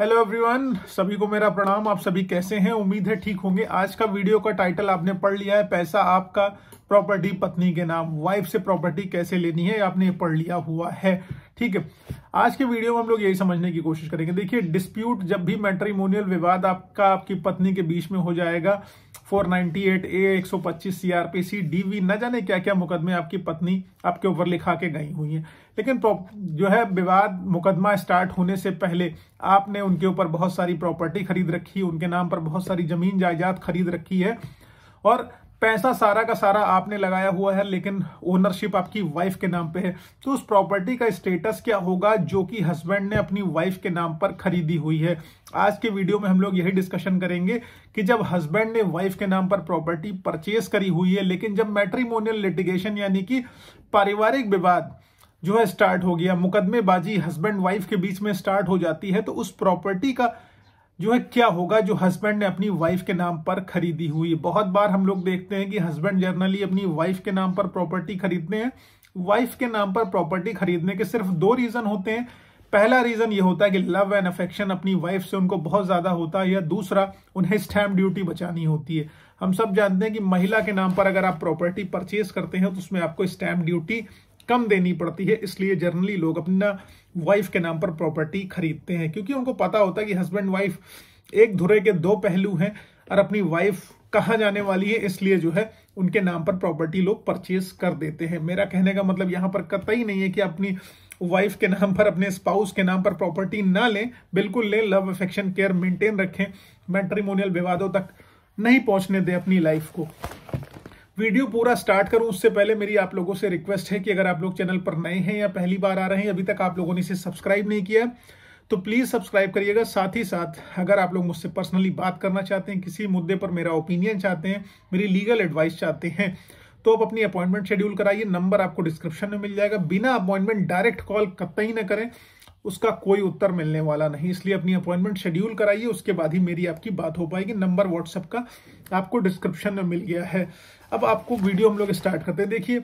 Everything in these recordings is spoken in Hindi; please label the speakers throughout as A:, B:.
A: हेलो एवरीवन सभी को मेरा प्रणाम आप सभी कैसे हैं उम्मीद है ठीक होंगे आज का वीडियो का टाइटल आपने पढ़ लिया है पैसा आपका प्रॉपर्टी पत्नी के नाम वाइफ से प्रॉपर्टी कैसे लेनी है आपने पढ़ लिया हुआ है ठीक है आज के वीडियो में हम लोग यही समझने की कोशिश करेंगे देखिए डिस्प्यूट जब भी मैट्रीमोनियल विवाद आपका आपकी पत्नी के बीच में हो जाएगा 498 ए 125 सीआरपीसी डीवी न जाने क्या क्या मुकदमे आपकी पत्नी आपके ऊपर लिखा के गई हुई हैं लेकिन जो है विवाद मुकदमा स्टार्ट होने से पहले आपने उनके ऊपर बहुत सारी प्रॉपर्टी खरीद रखी उनके नाम पर बहुत सारी जमीन जायदाद खरीद रखी है और पैसा सारा का सारा आपने लगाया हुआ है लेकिन ओनरशिप आपकी वाइफ के नाम पे है तो उस प्रॉपर्टी का स्टेटस क्या होगा जो कि हस्बैंड ने अपनी वाइफ के नाम पर खरीदी हुई है आज के वीडियो में हम लोग यही डिस्कशन करेंगे कि जब हस्बैंड ने वाइफ के नाम पर प्रॉपर्टी परचेज करी हुई है लेकिन जब मैट्रीमोनियल लिटिगेशन यानी कि पारिवारिक विवाद जो है स्टार्ट हो गया मुकदमेबाजी हस्बैंड वाइफ के बीच में स्टार्ट हो जाती है तो उस प्रॉपर्टी का जो है क्या होगा जो हस्बैंड ने अपनी वाइफ के नाम पर खरीदी हुई बहुत बार हम लोग देखते हैं कि हस्बैंड जर्नली अपनी वाइफ के नाम पर प्रॉपर्टी खरीदते हैं वाइफ के नाम पर प्रॉपर्टी खरीदने के सिर्फ दो रीजन होते हैं पहला रीजन ये होता है कि लव एंड अफेक्शन अपनी वाइफ से उनको बहुत ज्यादा होता है या दूसरा उन्हें स्टैम्प ड्यूटी बचानी होती है हम सब जानते हैं कि महिला के नाम पर अगर आप प्रॉपर्टी परचेज करते हैं तो उसमें आपको स्टैम्प ड्यूटी कम देनी पड़ती है इसलिए जनरली लोग अपना वाइफ के नाम पर प्रॉपर्टी खरीदते हैं क्योंकि उनको पता होता है कि हस्बैंड वाइफ एक धुरे के दो पहलू हैं और अपनी वाइफ कहाँ जाने वाली है इसलिए जो है उनके नाम पर प्रॉपर्टी लोग परचेज कर देते हैं मेरा कहने का मतलब यहाँ पर कतई नहीं है कि अपनी वाइफ के नाम पर अपने स्पाउस के नाम पर प्रॉपर्टी ना लें बिल्कुल लें लव अफेक्शन केयर मेंटेन रखें मैट्रीमोनियल विवादों तक नहीं पहुंचने दें अपनी लाइफ को वीडियो पूरा स्टार्ट करूं उससे पहले मेरी आप लोगों से रिक्वेस्ट है कि अगर आप लोग चैनल पर नए हैं या पहली बार आ रहे हैं अभी तक आप लोगों ने इसे सब्सक्राइब नहीं किया तो प्लीज़ सब्सक्राइब करिएगा साथ ही साथ अगर आप लोग मुझसे पर्सनली बात करना चाहते हैं किसी मुद्दे पर मेरा ओपिनियन चाहते हैं मेरी लीगल एडवाइस चाहते हैं तो आप अपनी अपॉइंटमेंट शेड्यूल कराइए नंबर आपको डिस्क्रिप्शन में मिल जाएगा बिना अपॉइंटमेंट डायरेक्ट कॉल कतई ना करें उसका कोई उत्तर मिलने वाला नहीं इसलिए अपनी अपॉइंटमेंट शेड्यूल कराइए उसके बाद ही मेरी आपकी बात हो पाएगी नंबर व्हाट्सअप का आपको डिस्क्रिप्शन में मिल गया है अब आपको वीडियो हम लोग स्टार्ट करते हैं देखिए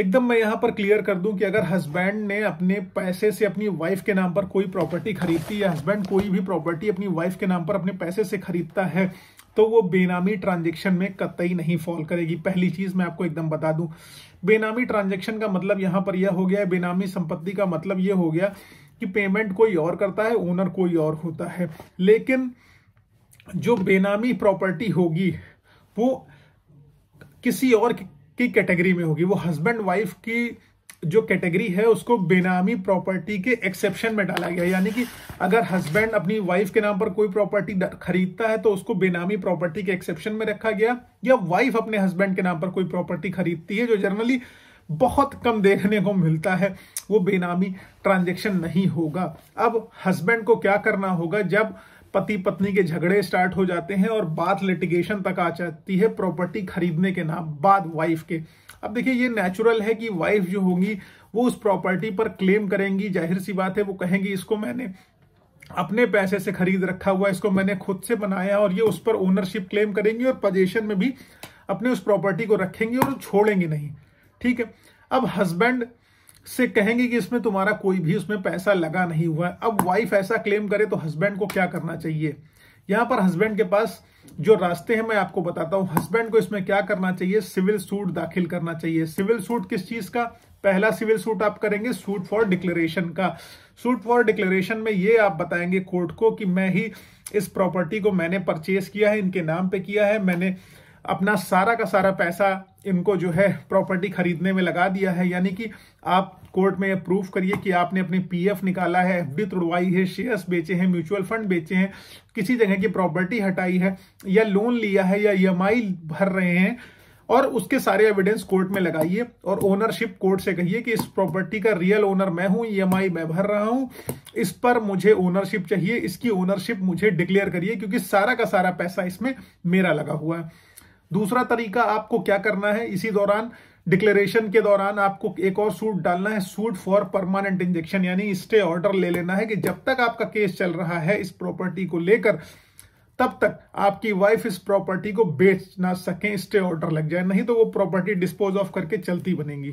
A: एकदम मैं यहाँ पर क्लियर कर दूं कि अगर हस्बैंड ने अपने पैसे से अपनी वाइफ के नाम पर कोई प्रॉपर्टी खरीदती या हस्बैंड कोई भी प्रॉपर्टी अपनी वाइफ के नाम पर अपने पैसे से खरीदता है तो वो बेनामी ट्रांजेक्शन में कतई नहीं फॉल करेगी पहली चीज मैं आपको एकदम बता दूं बेनामी ट्रांजेक्शन का मतलब यहां पर यह हो गया है बेनामी संपत्ति का मतलब यह हो गया कि पेमेंट कोई और करता है ओनर कोई और होता है लेकिन जो बेनामी प्रॉपर्टी होगी वो किसी और की कैटेगरी में होगी वो हस्बैंड वाइफ की जो कैटेगरी है उसको बेनामी प्रॉपर्टी के एक्सेप्शन में डाला गया यानी कि अगर हस्बैंड अपनी वाइफ के नाम पर कोई प्रॉपर्टी खरीदता है तो उसको बेनामी प्रॉपर्टी के एक्सेप्शन में रखा गया या वाइफ अपने हस्बैंड के नाम पर कोई प्रॉपर्टी खरीदती है जो जनरली बहुत कम देखने को मिलता है वो बेनामी ट्रांजेक्शन नहीं होगा अब हस्बैंड को क्या करना होगा जब पति पत्नी के झगड़े स्टार्ट हो जाते हैं और बात लिटिगेशन तक आ जाती है प्रॉपर्टी खरीदने के नाम बाद वाइफ के अब देखिए ये नेचुरल है कि वाइफ जो होगी वो उस प्रॉपर्टी पर क्लेम करेंगी जाहिर सी बात है वो कहेंगी इसको मैंने अपने पैसे से खरीद रखा हुआ इसको मैंने खुद से बनाया और ये उस पर ओनरशिप क्लेम करेंगी और पोजेशन में भी अपने उस प्रॉपर्टी को रखेंगी और छोड़ेंगे नहीं ठीक है अब हस्बैंड से कहेंगे कि इसमें तुम्हारा कोई भी उसमें पैसा लगा नहीं हुआ है अब वाइफ ऐसा क्लेम करे तो हस्बैंड को क्या करना चाहिए यहां पर हस्बैंड के पास जो रास्ते हैं मैं आपको बताता हूँ हस्बैंड को इसमें क्या करना चाहिए सिविल सूट दाखिल करना चाहिए सिविल सूट किस चीज का पहला सिविल सूट आप करेंगे सूट फॉर डिक्लेरेशन का सूट फॉर डिक्लेरेशन में ये आप बताएंगे कोर्ट को कि मैं ही इस प्रॉपर्टी को मैंने परचेज किया है इनके नाम पे किया है मैंने अपना सारा का सारा पैसा इनको जो है प्रॉपर्टी खरीदने में लगा दिया है यानी कि आप कोर्ट में प्रूफ करिए कि आपने अपने पीएफ निकाला है एफडी तोड़वाई है शेयर्स बेचे हैं म्यूचुअल फंड बेचे हैं किसी जगह की प्रॉपर्टी हटाई है या लोन लिया है या ई e भर रहे हैं और उसके सारे एविडेंस कोर्ट में लगाइए और ओनरशिप कोर्ट से कहिए कि इस प्रॉपर्टी का रियल ओनर मैं हूं ईएमआई e मैं भर रहा हूं इस पर मुझे ओनरशिप चाहिए इसकी ओनरशिप मुझे डिक्लेयर करिए क्योंकि सारा का सारा पैसा इसमें मेरा लगा हुआ है दूसरा तरीका आपको क्या करना है इसी दौरान डिक्लेरेशन के दौरान आपको एक और सूट डालना है सूट फॉर परमानेंट इंजेक्शन यानी स्टे ऑर्डर ले लेना है कि जब तक आपका केस चल रहा है इस प्रॉपर्टी को लेकर तब तक आपकी वाइफ इस प्रॉपर्टी को बेच ना सके स्टे ऑर्डर लग जाए नहीं तो वो प्रॉपर्टी डिस्पोज ऑफ करके चलती बनेगी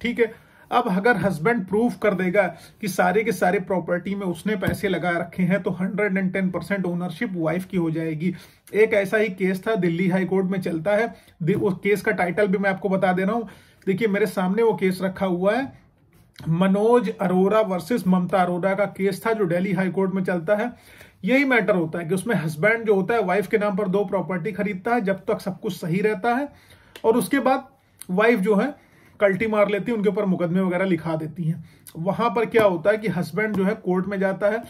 A: ठीक है अब अगर हस्बैंड प्रूव कर देगा कि सारे के सारे प्रॉपर्टी में उसने पैसे लगा रखे हैं तो 110 परसेंट ओनरशिप वाइफ की हो जाएगी एक ऐसा ही केस था दिल्ली हाई कोर्ट में चलता है उस केस का टाइटल भी मैं आपको बता दे रहा हूं देखिए मेरे सामने वो केस रखा हुआ है मनोज अरोरा वर्सेस ममता अरोरा का केस था जो डेली हाई कोर्ट में चलता है यही मैटर होता है कि उसमें हस्बैंड जो होता है वाइफ के नाम पर दो प्रॉपर्टी खरीदता है जब तक सब कुछ सही रहता है और उसके बाद वाइफ जो है कल्टी मार लेती हैं उनके ऊपर मुकदमे वगैरह लिखा देती हैं वहां पर क्या होता है कि हस्बैंड जो है कोर्ट में जाता है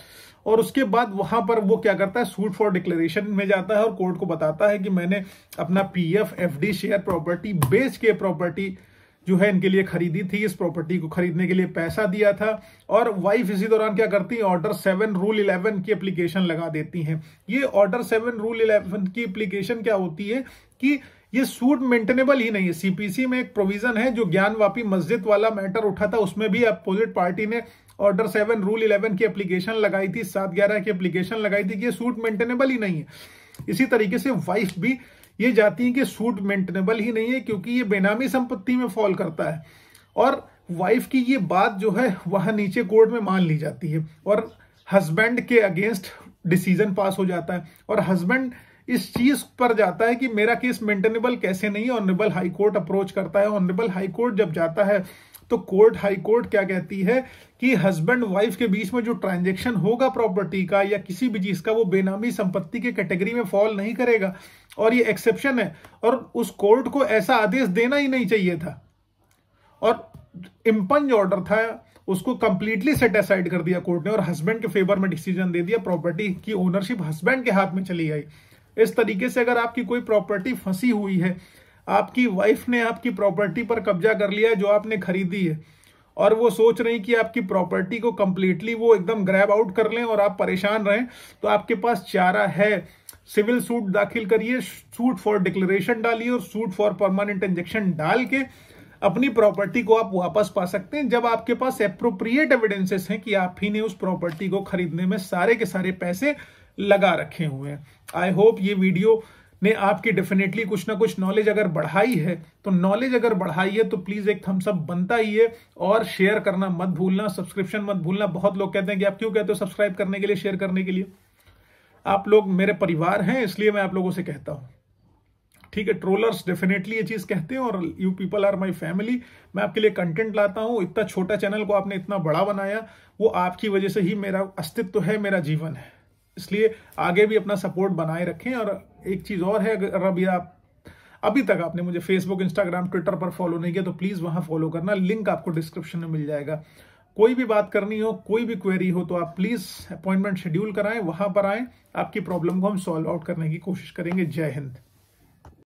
A: और उसके बाद वहां पर वो क्या करता है सूट फॉर डिक्लेरेशन में जाता है और कोर्ट को बताता है कि मैंने अपना एफ डी शेयर प्रॉपर्टी बेच के प्रॉपर्टी जो है इनके लिए खरीदी थी इस प्रॉपर्टी को खरीदने के लिए पैसा दिया था और वाइफ इसी दौरान क्या करती है ऑर्डर सेवन रूल इलेवन की एप्लीकेशन लगा देती हैं ये ऑर्डर सेवन रूल इलेवन की एप्लीकेशन क्या होती है कि ये सूट मेंटेनेबल ही नहीं है सीपीसी में एक प्रोविजन है जो ज्ञानवापी मस्जिद वाला मैटर उठा था उसमें भी अपोजिट पार्टी ने ऑर्डर सेवन रूल इलेवन की एप्लीकेशन लगाई थी सात ग्यारह की एप्लीकेशन लगाई थी कि ये सूट मेंटेनेबल ही नहीं है इसी तरीके से वाइफ भी ये जाती है कि सूट मेंटेनेबल ही नहीं है क्योंकि ये बेनामी संपत्ति में फॉल करता है और वाइफ की ये बात जो है वह नीचे कोर्ट में मान ली जाती है और हस्बैंड के अगेंस्ट डिसीजन पास हो जाता है और हस्बैंड इस चीज पर जाता है कि मेरा केस मेंटेनेबल कैसे नहीं है ऑनरेबल हाईकोर्ट अप्रोच करता है ऑनरेबल हाईकोर्ट जब जाता है तो कोर्ट हाई कोर्ट क्या कहती है कि हस्बैंड वाइफ के बीच में जो ट्रांजेक्शन होगा प्रॉपर्टी का या किसी भी चीज का वो बेनामी संपत्ति के कैटेगरी में फॉल नहीं करेगा और ये एक्सेप्शन है और उस कोर्ट को ऐसा आदेश देना ही नहीं चाहिए था और इम्पंज ऑर्डर था उसको कंप्लीटली सेट असाइड कर दिया कोर्ट ने और हस्बैंड के फेवर में डिसीजन दे दिया प्रॉपर्टी की ओनरशिप हस्बैंड के हाथ में चली आई इस तरीके से अगर आपकी कोई प्रॉपर्टी फंसी हुई है आपकी वाइफ ने आपकी प्रॉपर्टी पर कब्जा कर लिया है जो आपने खरीदी है और वो सोच रही कि आपकी प्रॉपर्टी को कंप्लीटली वो एकदम ग्रैब आउट कर लें और आप परेशान रहें तो आपके पास चारा है सिविल सूट दाखिल करिए सूट फॉर डिक्लेरेशन डालिए और सूट फॉर परमानेंट इंजेक्शन डाल के अपनी प्रॉपर्टी को आप वापस पा सकते हैं जब आपके पास अप्रोप्रिएट एविडेंसेस हैं कि आप ही ने उस प्रॉपर्टी को खरीदने में सारे के सारे पैसे लगा रखे हुए हैं आई होप ये वीडियो ने आपकी डेफिनेटली कुछ ना कुछ नॉलेज अगर बढ़ाई है तो नॉलेज अगर बढ़ाई है तो प्लीज एक थम्स अप बनता ही है और शेयर करना मत भूलना सब्सक्रिप्शन मत भूलना बहुत लोग कहते हैं कि आप क्यों कहते हो सब्सक्राइब करने के लिए शेयर करने के लिए आप लोग मेरे परिवार हैं इसलिए मैं आप लोगों से कहता हूं ठीक है ट्रोलर्स डेफिनेटली ये चीज कहते हैं और you people are my family मैं आपके लिए कंटेंट लाता हूं इतना छोटा चैनल को आपने इतना बड़ा बनाया वो आपकी वजह से ही मेरा अस्तित्व है मेरा जीवन है इसलिए आगे भी अपना सपोर्ट बनाए रखें और एक चीज़ और है अगर अभी आप अभी तक आपने मुझे फेसबुक इंस्टाग्राम ट्विटर पर फॉलो नहीं किया तो प्लीज़ वहां फॉलो करना लिंक आपको डिस्क्रिप्शन में मिल जाएगा कोई भी बात करनी हो कोई भी क्वेरी हो तो आप प्लीज़ अपॉइंटमेंट शेड्यूल कराएं वहां पर आए आपकी प्रॉब्लम को हम सॉल्व आउट करने की कोशिश करेंगे जय हिंद